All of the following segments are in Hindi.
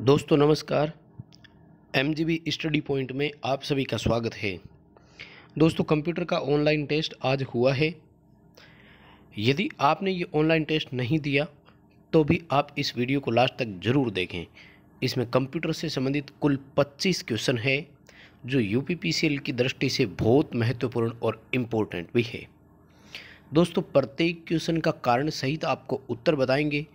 दोस्तों नमस्कार एम स्टडी पॉइंट में आप सभी का स्वागत है दोस्तों कंप्यूटर का ऑनलाइन टेस्ट आज हुआ है यदि आपने ये ऑनलाइन टेस्ट नहीं दिया तो भी आप इस वीडियो को लास्ट तक ज़रूर देखें इसमें कंप्यूटर से संबंधित कुल 25 क्वेश्चन है जो यू की दृष्टि से बहुत महत्वपूर्ण और इम्पोर्टेंट भी है दोस्तों प्रत्येक क्वेश्चन का कारण सहित आपको उत्तर बताएंगे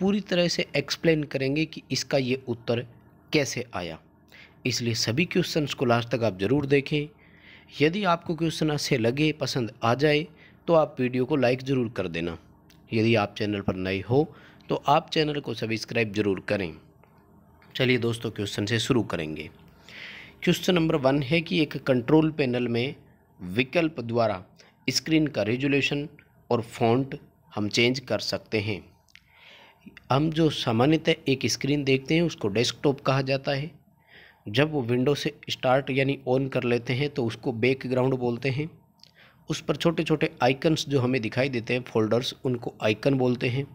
पूरी तरह से एक्सप्लेन करेंगे कि इसका ये उत्तर कैसे आया इसलिए सभी क्वेश्चंस को लास्ट तक आप ज़रूर देखें यदि आपको क्वेश्चन अच्छे लगे पसंद आ जाए तो आप वीडियो को लाइक ज़रूर कर देना यदि आप चैनल पर नए हो तो आप चैनल को सब्सक्राइब ज़रूर करें चलिए दोस्तों क्वेश्चन से शुरू करेंगे क्वेश्चन नंबर वन है कि एक कंट्रोल पैनल में विकल्प द्वारा स्क्रीन का रेजुलेशन और फॉन्ट हम चेंज कर सकते हैं हम जो सामान्यतः एक स्क्रीन देखते हैं उसको डेस्कटॉप कहा जाता है जब वो विंडो से स्टार्ट यानी ऑन कर लेते हैं तो उसको बैकग्राउंड बोलते हैं उस पर छोटे छोटे आइकन्स जो हमें दिखाई देते हैं फोल्डर्स उनको आइकन बोलते हैं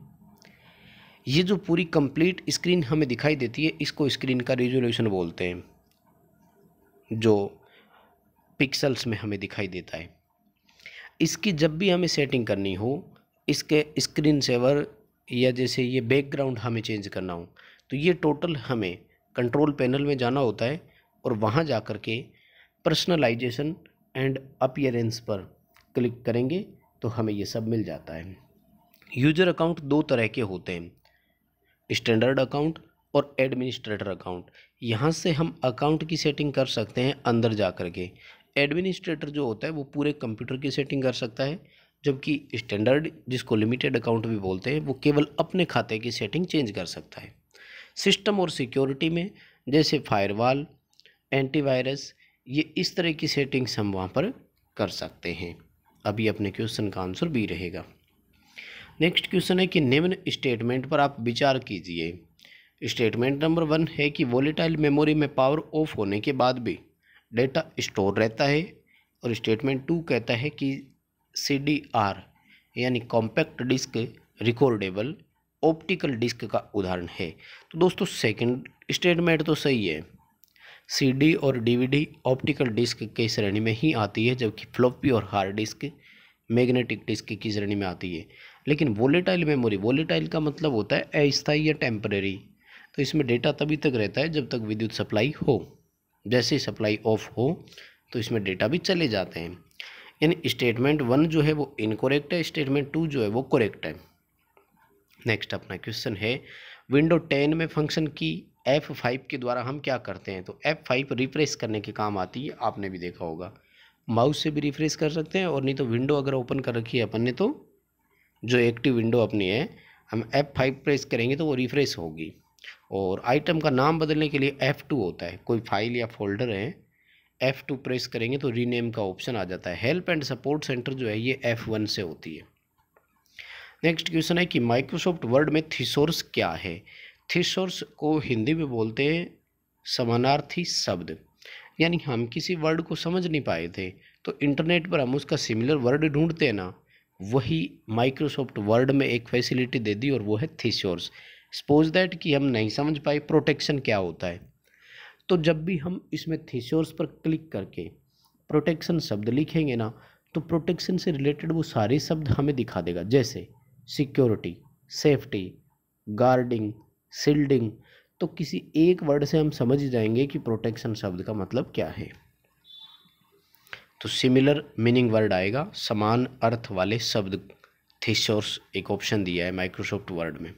ये जो पूरी कंप्लीट स्क्रीन हमें दिखाई देती है इसको स्क्रीन का रेजोल्यूशन बोलते हैं जो पिक्सल्स में हमें दिखाई देता है इसकी जब भी हमें सेटिंग करनी हो इसके स्क्रीन सेवर या जैसे ये बैकग्राउंड हमें चेंज करना हो तो ये टोटल हमें कंट्रोल पैनल में जाना होता है और वहाँ जा कर के पर्सनलाइजेशन एंड अपियरेंस पर क्लिक करेंगे तो हमें ये सब मिल जाता है यूजर अकाउंट दो तरह के होते हैं स्टैंडर्ड अकाउंट और एडमिनिस्ट्रेटर अकाउंट यहाँ से हम अकाउंट की सेटिंग कर सकते हैं अंदर जा कर के एडमिनिस्ट्रेटर जो होता है वो पूरे कंप्यूटर की सेटिंग कर सकता है जबकि स्टैंडर्ड जिसको लिमिटेड अकाउंट भी बोलते हैं वो केवल अपने खाते की सेटिंग चेंज कर सकता है सिस्टम और सिक्योरिटी में जैसे फायरवॉल एंटीवायरस ये इस तरह की सेटिंग्स हम वहाँ पर कर सकते हैं अभी अपने क्वेश्चन का आंसर भी रहेगा नेक्स्ट क्वेश्चन है कि निम्न स्टेटमेंट पर आप विचार कीजिए स्टेटमेंट नंबर वन है कि वोलेटाइल मेमोरी में पावर ऑफ होने के बाद भी डेटा स्टोर रहता है और स्टेटमेंट टू कहता है कि सी डी आर यानी compact disc recordable optical disc का उदाहरण है तो दोस्तों सेकंड स्टेटमेंट तो सही है सीडी और डीवीडी ऑप्टिकल डिस्क के श्रेणी में ही आती है जबकि फ्लॉपी और हार्ड डिस्क मैग्नेटिक डिस्क की श्रेणी में आती है लेकिन वोलेटाइल मेमोरी वोलेटाइल का मतलब होता है अस्थायी या टेम्परेरी तो इसमें डेटा तभी तक रहता है जब तक विद्युत सप्लाई हो जैसे सप्लाई ऑफ हो तो इसमें डेटा भी चले जाते हैं यानी स्टेटमेंट वन जो है वो इनकोरेक्ट है स्टेटमेंट टू जो है वो करेक्ट है नेक्स्ट अपना क्वेश्चन है विंडो टेन में फंक्शन की एफ़ फाइव के द्वारा हम क्या करते हैं तो एफ़ फाइव रिफ्रेश करने के काम आती है आपने भी देखा होगा माउस से भी रिफ्रेश कर सकते हैं और नहीं तो विंडो अगर ओपन कर रखी है अपन ने तो जो एक्टिव विंडो अपनी है हम एफ़ फाइव प्रेस करेंगे तो वो रिफ्रेश होगी और आइटम का नाम बदलने के लिए एफ़ टू होता है कोई फाइल या फोल्डर है एफ़ टू प्रेस करेंगे तो रीनेम का ऑप्शन आ जाता है हेल्प एंड सपोर्ट सेंटर जो है ये एफ़ वन से होती है नेक्स्ट क्वेश्चन है कि माइक्रोसॉफ्ट वर्ड में थीसोर्स क्या है थीसोर्स को हिंदी में बोलते हैं समानार्थी शब्द यानी हम किसी वर्ड को समझ नहीं पाए थे तो इंटरनेट पर हम उसका सिमिलर वर्ड ढूंढते हैं ना वही माइक्रोसॉफ्ट वर्ड में एक फैसिलिटी दे दी और वो है सोर्स सपोज दैट कि हम नहीं समझ पाए प्रोटेक्शन क्या होता है तो जब भी हम इसमें थीश्योर्स पर क्लिक करके प्रोटेक्शन शब्द लिखेंगे ना तो प्रोटेक्शन से रिलेटेड वो सारे शब्द हमें दिखा देगा जैसे सिक्योरिटी सेफ्टी गार्डिंग सील्डिंग तो किसी एक वर्ड से हम समझ जाएंगे कि प्रोटेक्शन शब्द का मतलब क्या है तो सिमिलर मीनिंग वर्ड आएगा समान अर्थ वाले शब्द थिसोर्स एक ऑप्शन दिया है माइक्रोसॉफ्ट वर्ड में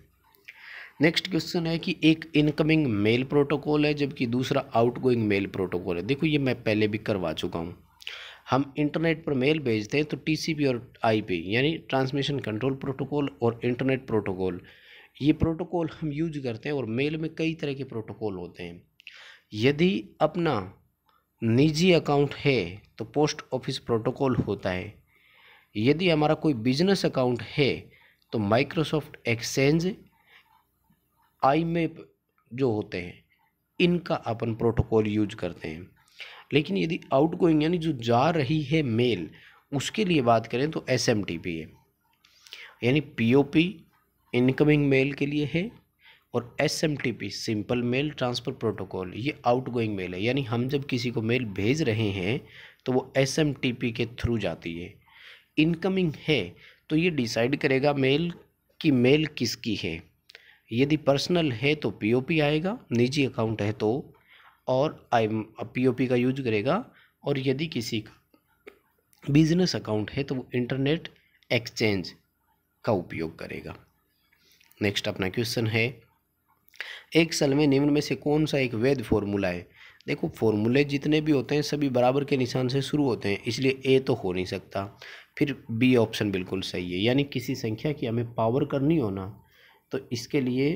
नेक्स्ट क्वेश्चन है कि एक इनकमिंग मेल प्रोटोकॉल है जबकि दूसरा आउटगोइंग मेल प्रोटोकॉल है देखो ये मैं पहले भी करवा चुका हूँ हम इंटरनेट पर मेल भेजते हैं तो टीसीपी और आईपी यानी ट्रांसमिशन कंट्रोल प्रोटोकॉल और इंटरनेट प्रोटोकॉल ये प्रोटोकॉल हम यूज करते हैं और मेल में कई तरह के प्रोटोकॉल होते हैं यदि अपना निजी अकाउंट है तो पोस्ट ऑफिस प्रोटोकॉल होता है यदि हमारा कोई बिजनेस अकाउंट है तो माइक्रोसॉफ्ट एक्सचेंज आई मेप जो होते हैं इनका अपन प्रोटोकॉल यूज करते हैं लेकिन यदि आउट गोइंग यानी जो जा रही है मेल उसके लिए बात करें तो एस एम टी पी है यानी P O P incoming mail के लिए है और S M T P simple mail transfer protocol ये आउट गोइंग मेल है यानी हम जब किसी को मेल भेज रहे हैं तो वो एस एम टी पी के थ्रू जाती है इनकमिंग है तो ये डिसाइड करेगा मेल कि मेल किसकी है यदि पर्सनल है तो पीओपी आएगा निजी अकाउंट है तो और आई पीओपी का यूज करेगा और यदि किसी का बिजनेस अकाउंट है तो वो इंटरनेट एक्सचेंज का उपयोग करेगा नेक्स्ट अपना क्वेश्चन है एक साल में निम्न में से कौन सा एक वैध फॉर्मूला है देखो फॉर्मूले जितने भी होते हैं सभी बराबर के निशान से शुरू होते हैं इसलिए ए तो हो नहीं सकता फिर बी ऑप्शन बिल्कुल सही है यानी किसी संख्या की हमें पावर करनी हो ना तो इसके लिए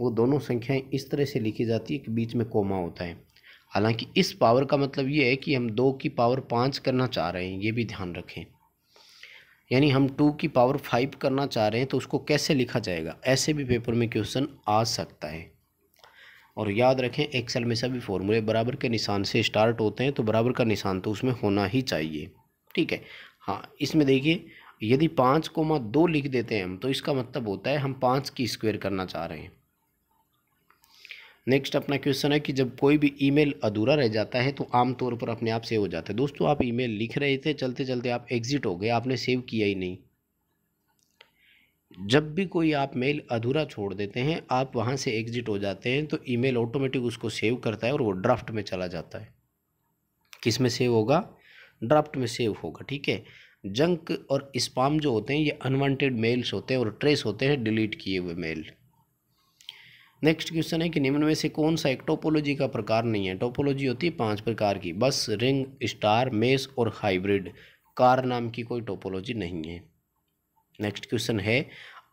वो दोनों संख्याएं इस तरह से लिखी जाती है कि बीच में कोमा होता है हालांकि इस पावर का मतलब ये है कि हम दो की पावर पाँच करना चाह रहे हैं ये भी ध्यान रखें यानी हम टू की पावर फाइव करना चाह रहे हैं तो उसको कैसे लिखा जाएगा ऐसे भी पेपर में क्वेश्चन आ सकता है और याद रखें एक्सेल में सभी फॉर्मूले बराबर के निशान से स्टार्ट होते हैं तो बराबर का निशान तो उसमें होना ही चाहिए ठीक है हाँ इसमें देखिए यदि पाँच कोमा दो लिख देते हैं हम तो इसका मतलब होता है हम पाँच की स्क्वायर करना चाह रहे हैं नेक्स्ट अपना क्वेश्चन है कि जब कोई भी ईमेल अधूरा रह जाता है तो आमतौर पर अपने आप सेव हो जाता है दोस्तों आप ईमेल लिख रहे थे चलते चलते आप एग्जिट हो गए आपने सेव किया ही नहीं जब भी कोई आप मेल अधूरा छोड़ देते हैं आप वहाँ से एग्जिट हो जाते हैं तो ईमेल ऑटोमेटिक उसको सेव करता है और वो ड्राफ्ट में चला जाता है किस में सेव होगा ड्राफ्ट में सेव होगा ठीक है जंक और स्पाम जो होते हैं ये अनवांटेड मेल्स होते हैं और ट्रेस होते हैं डिलीट किए हुए मेल नेक्स्ट क्वेश्चन है कि निम्न में से कौन सा एक टोपोलॉजी का प्रकार नहीं है टोपोलॉजी होती है पांच प्रकार की बस रिंग स्टार मेस और हाइब्रिड कार नाम की कोई टोपोलॉजी नहीं है नेक्स्ट क्वेश्चन है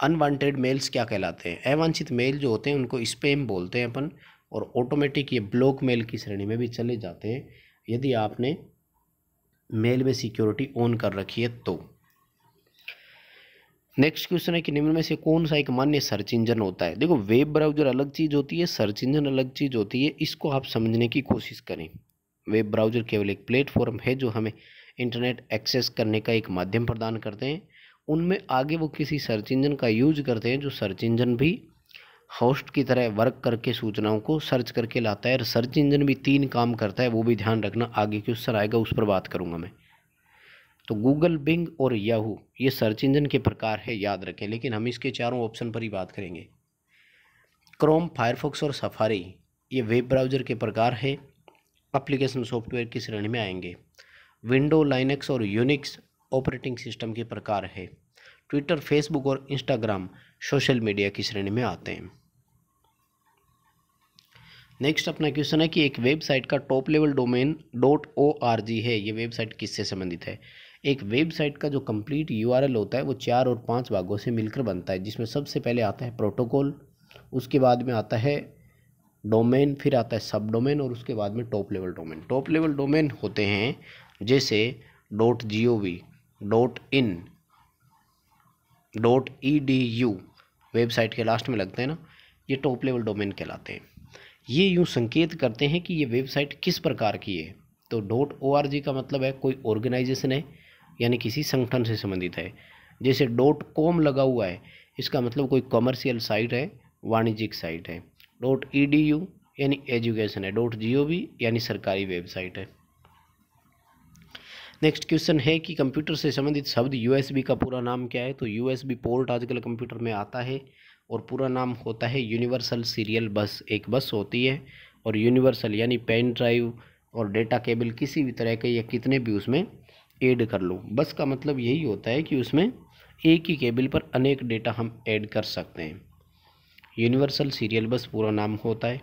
अनवांटेड मेल्स क्या कहलाते हैं अवांछित मेल जो होते हैं उनको स्पेम बोलते हैं अपन और ऑटोमेटिक ये ब्लॉक मेल की श्रेणी में भी चले जाते हैं यदि आपने मेल में सिक्योरिटी ऑन कर रखी है तो नेक्स्ट क्वेश्चन है कि निम्न में से कौन सा एक मान्य सर्च इंजन होता है देखो वेब ब्राउजर अलग चीज़ होती है सर्च इंजन अलग चीज़ होती है इसको आप समझने की कोशिश करें वेब ब्राउजर केवल एक प्लेटफॉर्म है जो हमें इंटरनेट एक्सेस करने का एक माध्यम प्रदान करते हैं उनमें आगे वो किसी सर्च इंजन का यूज करते हैं जो सर्च इंजन भी होस्ट की तरह वर्क करके सूचनाओं को सर्च करके लाता है और सर्च इंजन भी तीन काम करता है वो भी ध्यान रखना आगे क्यों सर आएगा उस पर बात करूँगा मैं तो गूगल बिंग और याहू ये सर्च इंजन के प्रकार है याद रखें लेकिन हम इसके चारों ऑप्शन पर ही बात करेंगे क्रोम फायरफॉक्स और सफारी ये वेब ब्राउज़र के प्रकार है अप्लीकेशन सॉफ्टवेयर की श्रेणी में आएंगे विंडो लाइनक्स और यूनिक्स ऑपरेटिंग सिस्टम के प्रकार है ट्विटर फेसबुक और इंस्टाग्राम सोशल मीडिया की श्रेणी में आते हैं नेक्स्ट अपना क्वेश्चन है कि एक वेबसाइट का top level domain dot O R G है ये वेबसाइट किससे संबंधित है एक वेबसाइट का जो कंप्लीट यू आर एल होता है वो चार और पांच भागों से मिलकर बनता है जिसमें सबसे पहले आता है प्रोटोकॉल उसके बाद में आता है डोमेन फिर आता है सब डोमेन और उसके बाद में top level domain top level domain होते हैं जैसे dot G O V dot in dot E D U website के लास्ट में लगते हैं ना ये टॉप लेवल डोमेन कहलाते हैं ये यूँ संकेत करते हैं कि ये वेबसाइट किस प्रकार की है तो डॉट ओ आर जी का मतलब है कोई ऑर्गेनाइजेशन है यानी किसी संगठन से संबंधित है जैसे डॉट कॉम लगा हुआ है इसका मतलब कोई कॉमर्शियल साइट है वाणिज्यिक साइट है डॉट ई डी यू यानी एजुकेशन है डॉट जी ओ वी यानी सरकारी वेबसाइट है नेक्स्ट क्वेश्चन है कि कंप्यूटर से संबंधित शब्द यूएसबी का पूरा नाम क्या है तो यूएसबी पोर्ट आजकल कंप्यूटर में आता है और पूरा नाम होता है यूनिवर्सल सीरियल बस एक बस होती है और यूनिवर्सल यानी पेन ड्राइव और डेटा केबल किसी भी तरह के या कितने भी उसमें ऐड कर लो बस का मतलब यही होता है कि उसमें एक ही केबल पर अनेक डेटा हम ऐड कर सकते हैं यूनिवर्सल सीरियल बस पूरा नाम होता है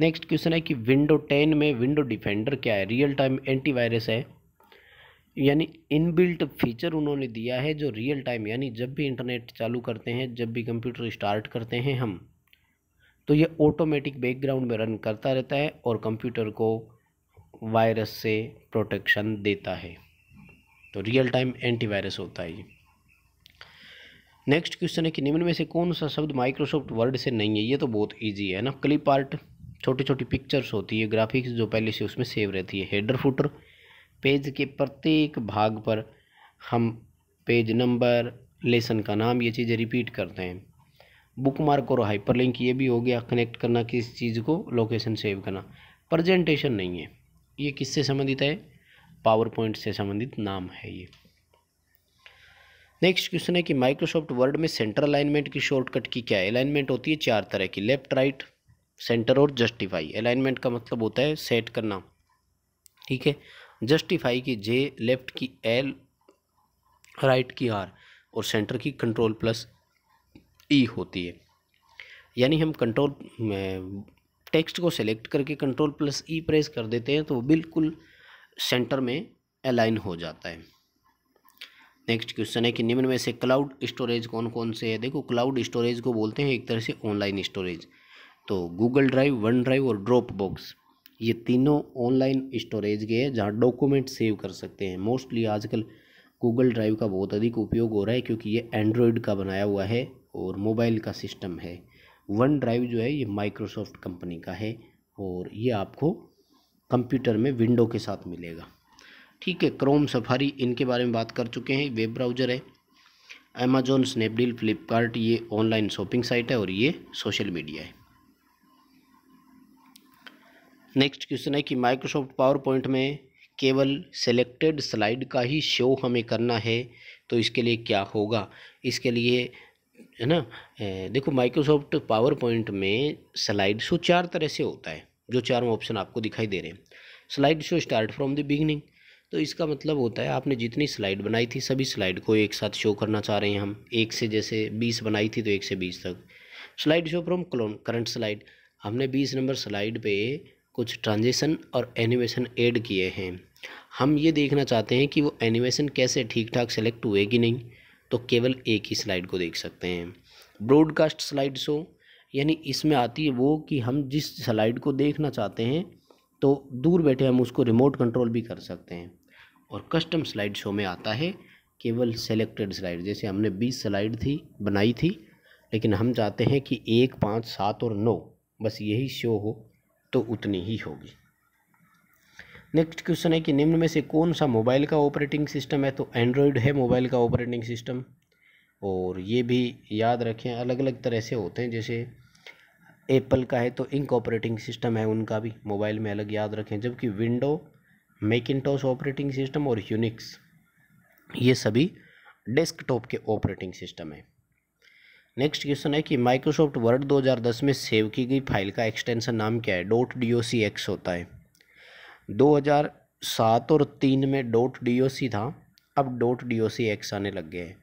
नेक्स्ट क्वेश्चन है कि विंडो टेन में विंडो डिफेंडर क्या है रियल टाइम एंटीवायरस है यानी इनबिल्ट फीचर उन्होंने दिया है जो रियल टाइम यानी जब भी इंटरनेट चालू करते हैं जब भी कंप्यूटर स्टार्ट करते हैं हम तो ये ऑटोमेटिक बैकग्राउंड में रन करता रहता है और कंप्यूटर को वायरस से प्रोटेक्शन देता है तो रियल टाइम एंटीवायरस होता है ये नेक्स्ट क्वेश्चन है कि निम्न में से कौन सा शब्द माइक्रोसॉफ्ट वर्ड से नहीं है ये तो बहुत ईजी है ना क्लिप आर्ट छोटी छोटी पिक्चर्स होती है ग्राफिक्स जो पहले से उसमें सेव रहती है हेडर फुटर पेज के प्रत्येक भाग पर हम पेज नंबर लेसन का नाम ये चीज़ें रिपीट करते हैं बुक मार्क और हाइपर लिंक ये भी हो गया कनेक्ट करना किस चीज़ को लोकेशन सेव करना प्रजेंटेशन नहीं है ये किससे संबंधित है पावर पॉइंट से संबंधित नाम है ये नेक्स्ट क्वेश्चन है कि माइक्रोसॉफ्ट वर्ड में सेंटर अलाइनमेंट की शॉर्टकट की क्या है अलाइनमेंट होती है चार तरह की लेफ्ट राइट सेंटर और जस्टिफाई अलाइनमेंट का मतलब होता है सेट करना ठीक है जस्टिफाई की जे लेफ्ट की एल राइट की आर और सेंटर की कंट्रोल प्लस ई होती है यानी हम कंट्रोल टेक्स्ट को सेलेक्ट करके कंट्रोल प्लस ई प्रेस कर देते हैं तो बिल्कुल सेंटर में अलाइन हो जाता है नेक्स्ट क्वेश्चन है कि निम्न में से क्लाउड स्टोरेज कौन कौन से है देखो क्लाउड स्टोरेज को बोलते हैं एक तरह से ऑनलाइन स्टोरेज तो गूगल ड्राइव वन ड्राइव और ड्रॉप बॉक्स ये तीनों ऑनलाइन स्टोरेज के हैं जहाँ डॉक्यूमेंट सेव कर सकते हैं मोस्टली आजकल गूगल ड्राइव का बहुत अधिक उपयोग हो रहा है क्योंकि ये एंड्रॉयड का बनाया हुआ है और मोबाइल का सिस्टम है वन ड्राइव जो है ये माइक्रोसॉफ्ट कंपनी का है और ये आपको कंप्यूटर में विंडो के साथ मिलेगा ठीक है क्रोम सफारी इनके बारे में बात कर चुके हैं वेब ब्राउज़र है अमेजोन स्नैपडील फ्लिपकार्ट ये ऑनलाइन शॉपिंग साइट है और ये सोशल मीडिया है नेक्स्ट क्वेश्चन है कि माइक्रोसॉफ्ट पावर पॉइंट में केवल सेलेक्टेड स्लाइड का ही शो हमें करना है तो इसके लिए क्या होगा इसके लिए है ना देखो माइक्रोसॉफ्ट पावर पॉइंट में स्लाइड शो चार तरह से होता है जो चारों ऑप्शन आपको दिखाई दे रहे हैं slide show start from the beginning तो इसका मतलब होता है आपने जितनी स्लाइड बनाई थी सभी स्लाइड को एक साथ शो करना चाह रहे हैं हम एक से जैसे बीस बनाई थी तो एक से बीस तक slide show from clone current slide हमने बीस नंबर स्लाइड पे कुछ ट्रांजिशन और एनिमेशन ऐड किए हैं हम ये देखना चाहते हैं कि वो एनिमेशन कैसे ठीक ठाक सेलेक्ट हुए कि नहीं तो केवल एक ही स्लाइड को देख सकते हैं ब्रॉडकास्ट स्लाइड शो यानी इसमें आती है वो कि हम जिस स्लाइड को देखना चाहते हैं तो दूर बैठे हम उसको रिमोट कंट्रोल भी कर सकते हैं और कस्टम स्लाइड शो में आता है केवल सेलेक्टेड स्लाइड जैसे हमने बीस स्लाइड थी बनाई थी लेकिन हम चाहते हैं कि एक पाँच सात और नौ बस यही शो हो तो उतनी ही होगी नेक्स्ट क्वेश्चन है कि निम्न में से कौन सा मोबाइल का ऑपरेटिंग सिस्टम है तो एंड्रॉयड है मोबाइल का ऑपरेटिंग सिस्टम और ये भी याद रखें अलग अलग तरह से होते हैं जैसे एप्पल का है तो इंक ऑपरेटिंग सिस्टम है उनका भी मोबाइल में अलग याद रखें जबकि विंडो मेकिनटॉस ऑपरेटिंग सिस्टम और यूनिक्स ये सभी डेस्कटॉप के ऑपरेटिंग सिस्टम हैं नेक्स्ट क्वेश्चन है कि माइक्रोसॉफ्ट वर्ड 2010 में सेव की गई फाइल का एक्सटेंशन नाम क्या है डॉट डी एक्स होता है 2007 और तीन में डॉट डी था अब डॉट डी एक्स आने लग गए हैं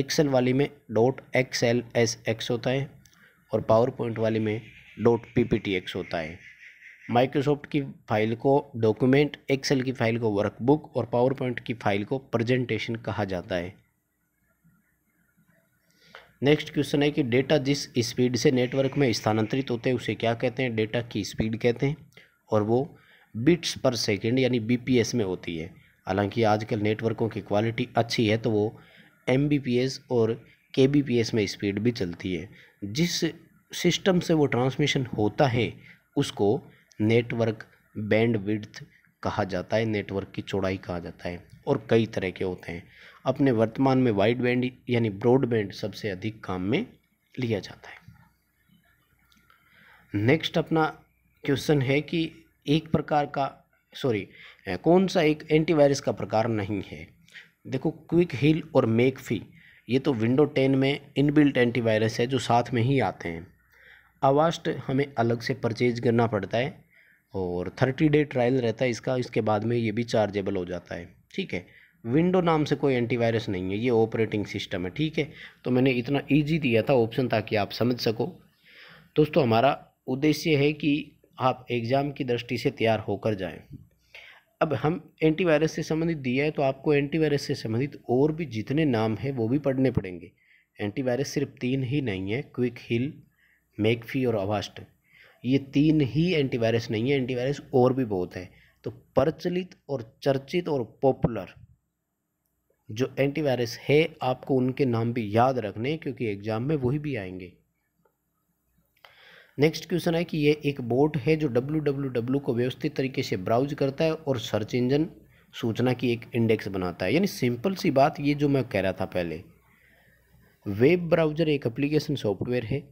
एक्सेल वाली में dot X L S X होता है और पावर पॉइंट वाली में dot P P T X होता है माइक्रोसॉफ्ट की फाइल को डॉक्यूमेंट एक्सेल की फाइल को वर्कबुक और पावर पॉइंट की फाइल को प्रेजेंटेशन कहा जाता है नेक्स्ट क्वेश्चन है कि डेटा जिस स्पीड से नेटवर्क में स्थानांतरित होते हैं उसे क्या कहते हैं डेटा की स्पीड कहते हैं और वो बिट्स पर सेकेंड यानी बी में होती है हालांकि आजकल नेटवर्कों की क्वालिटी अच्छी है तो वो एम और के में स्पीड भी चलती है जिस सिस्टम से वो ट्रांसमिशन होता है उसको नेटवर्क बैंड कहा जाता है नेटवर्क की चौड़ाई कहा जाता है और कई तरह के होते हैं अपने वर्तमान में वाइड बैंड यानी ब्रॉडबैंड सबसे अधिक काम में लिया जाता है नेक्स्ट अपना क्वेश्चन है कि एक प्रकार का सॉरी कौन सा एक एंटीवायरस का प्रकार नहीं है देखो क्विक हील और मेकफी ये तो विंडो टेन में इनबिल्ट एंटीवायरस है जो साथ में ही आते हैं अवास्ट हमें अलग से परचेज करना पड़ता है और थर्टी डे ट्रायल रहता है इसका इसके बाद में ये भी चार्जेबल हो जाता है ठीक है विंडो नाम से कोई एंटीवायरस नहीं है ये ऑपरेटिंग सिस्टम है ठीक है तो मैंने इतना इजी दिया था ऑप्शन ताकि आप समझ सको दोस्तों हमारा उद्देश्य है कि आप एग्ज़ाम की दृष्टि से तैयार होकर जाएं अब हम एंटीवायरस से संबंधित दिया है तो आपको एंटीवायरस से संबंधित और भी जितने नाम हैं वो भी पढ़ने पड़ेंगे एंटीवायरस सिर्फ तीन ही नहीं है क्विक हिल मेकफी और अवास्ट ये तीन ही एंटीवायरस नहीं है एंटीवायरस और भी बहुत है तो प्रचलित और चर्चित और पॉपुलर जो एंटीवायरस है आपको उनके नाम भी याद रखने क्योंकि एग्ज़ाम में वही भी आएंगे नेक्स्ट क्वेश्चन है कि ये एक बोट है जो डब्ल्यू को व्यवस्थित तरीके से ब्राउज करता है और सर्च इंजन सूचना की एक इंडेक्स बनाता है यानी सिंपल सी बात ये जो मैं कह रहा था पहले वेब ब्राउज़र एक एप्लीकेशन सॉफ्टवेयर है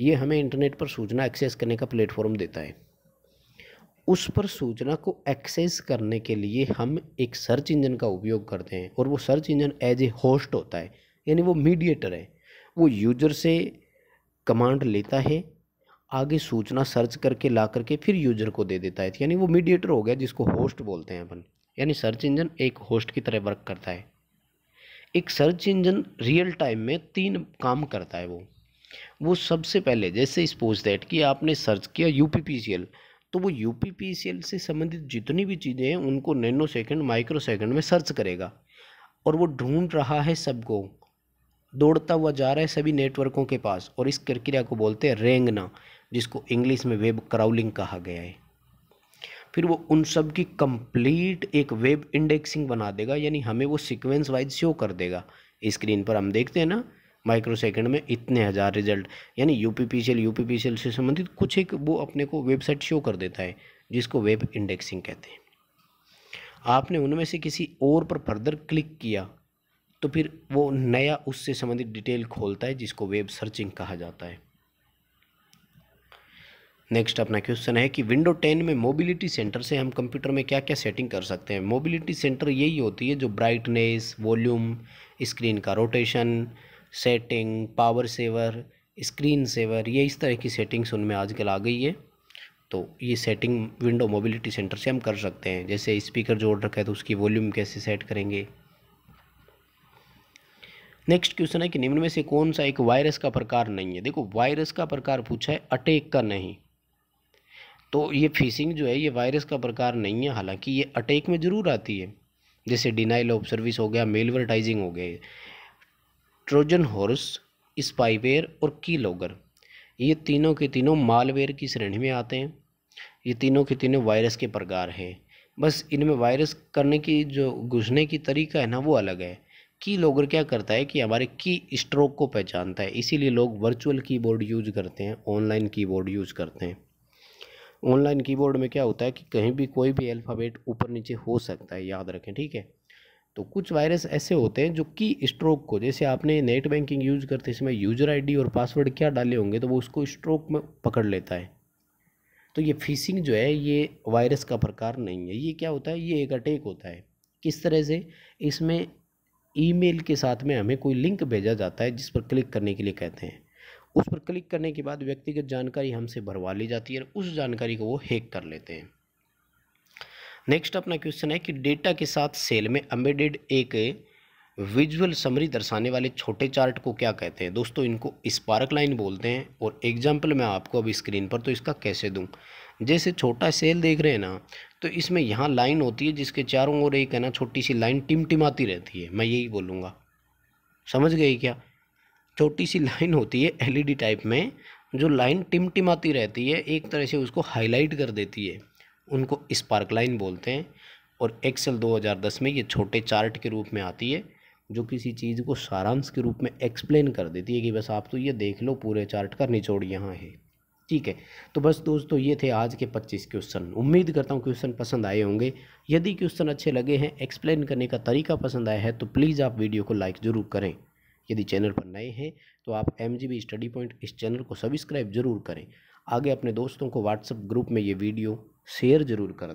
ये हमें इंटरनेट पर सूचना एक्सेस करने का प्लेटफॉर्म देता है उस पर सूचना को एक्सेस करने के लिए हम एक सर्च इंजन का उपयोग करते हैं और वो search engine as a host होता है यानी वो मीडिएटर है वो यूजर से कमांड लेता है आगे सूचना सर्च करके ला करके फिर यूजर को दे देता है यानी वो मीडिएटर हो गया जिसको होस्ट बोलते हैं अपन यानी सर्च इंजन एक होस्ट की तरह वर्क करता है एक सर्च इंजन रियल टाइम में तीन काम करता है वो वो सबसे पहले जैसे इस दैट कि आपने सर्च किया U P P C L तो वो यू से संबंधित जितनी भी चीज़ें हैं उनको नैनो सेकेंड माइक्रो सेकेंड में सर्च करेगा और वो ढूंढ रहा है सबको दौड़ता हुआ जा रहा है सभी नेटवर्कों के पास और इस प्रक्रिया को बोलते हैं रेंगना जिसको इंग्लिश में वेब क्राउलिंग कहा गया है फिर वो उन सब की कंप्लीट एक वेब इंडेक्सिंग बना देगा यानी हमें वो सीक्वेंस वाइज शो कर देगा स्क्रीन पर हम देखते हैं ना माइक्रो में इतने हज़ार रिजल्ट यानी U P P C L U P P C L से संबंधित कुछ एक वो अपने को वेबसाइट शो कर देता है जिसको वेब इंडेक्सिंग कहते हैं आपने उनमें से किसी और पर फर्दर क्लिक किया तो फिर वो नया उससे संबंधित डिटेल खोलता है जिसको वेब सर्चिंग कहा जाता है नेक्स्ट अपना क्वेश्चन है कि विंडो टेन में मोबिलिटी सेंटर से हम कंप्यूटर में क्या क्या सेटिंग कर सकते हैं मोबिलिटी सेंटर यही होती है जो ब्राइटनेस वॉल्यूम स्क्रीन का rotation setting power saver screen saver ये इस तरह की सेटिंग्स उनमें आजकल आ गई है तो ये सेटिंग विंडो मोबिलिटी सेंटर से हम कर सकते हैं जैसे स्पीकर जोड़ रखा है तो उसकी वॉल्यूम कैसे सेट करेंगे नेक्स्ट क्वेश्चन है कि निम्न में से कौन सा एक वायरस का प्रकार नहीं है देखो वायरस का प्रकार पूछा है अटैक का नहीं तो ये फिशिंग जो है ये वायरस का प्रकार नहीं है हालांकि ये अटैक में ज़रूर आती है जैसे डिनाइल ऑफ सर्विस हो गया मेलवर्टाइजिंग हो गया ट्रोजन हॉर्स स्पाइवेयर और लोगर ये तीनों के तीनों मालवेयर की श्रेणी में आते हैं ये तीनों के तीनों वायरस के प्रकार हैं बस इनमें वायरस करने की जो घुसने की तरीका है ना वो अलग है की लोगर क्या करता है कि हमारे की स्ट्रोक को पहचानता है इसीलिए लोग वर्चुअल कीबोर्ड यूज करते हैं ऑनलाइन कीबोर्ड यूज करते हैं ऑनलाइन कीबोर्ड में क्या होता है कि कहीं भी कोई भी अल्फ़ाबेट ऊपर नीचे हो सकता है याद रखें ठीक है तो कुछ वायरस ऐसे होते हैं जो कि स्ट्रोक को जैसे आपने नेट बैंकिंग यूज करते समय यूजर आईडी और पासवर्ड क्या डाले होंगे तो वो उसको स्ट्रोक में पकड़ लेता है तो ये फिशिंग जो है ये वायरस का प्रकार नहीं है ये क्या होता है ये एक अटैक होता है किस तरह से इसमें ईमेल के साथ में हमें कोई लिंक भेजा जाता है जिस पर क्लिक करने के लिए कहते हैं उस पर क्लिक करने के बाद व्यक्तिगत जानकारी हमसे भरवा ली जाती है और उस जानकारी को वो हैक कर लेते हैं नेक्स्ट अपना क्वेश्चन है कि डेटा के साथ सेल में अम्बेडेड एक विजुअल समरी दर्शाने वाले छोटे चार्ट को क्या कहते हैं दोस्तों इनको स्पार्क लाइन बोलते हैं और एग्जाम्पल मैं आपको अब स्क्रीन पर तो इसका कैसे दूँ जैसे छोटा सेल देख रहे हैं ना तो इसमें यहाँ लाइन होती है जिसके चारों ओर एक है ना छोटी सी लाइन टिमटिमाती रहती है मैं यही बोलूँगा समझ गई क्या छोटी सी लाइन होती है एल टाइप e में जो लाइन टिमटिमाती रहती है एक तरह से उसको हाईलाइट कर देती है उनको स्पार्क लाइन बोलते हैं और एक्सेल 2010 में ये छोटे चार्ट के रूप में आती है जो किसी चीज़ को सारांश के रूप में एक्सप्लेन कर देती है कि बस आप तो ये देख लो पूरे चार्ट का निचोड़ यहाँ है ठीक है तो बस दोस्तों ये थे आज के 25 क्वेश्चन उम्मीद करता हूँ क्वेश्चन पसंद आए होंगे यदि क्वेश्चन अच्छे लगे हैं एक्सप्लेन करने का तरीका पसंद आया है तो प्लीज़ आप वीडियो को लाइक ज़रूर करें यदि चैनल पर नए हैं तो आप एम स्टडी पॉइंट इस चैनल को सब्सक्राइब जरूर करें आगे अपने दोस्तों को व्हाट्सअप ग्रुप में ये वीडियो ਸ਼ੇਅਰ ਜ਼ਰੂਰ ਕਰ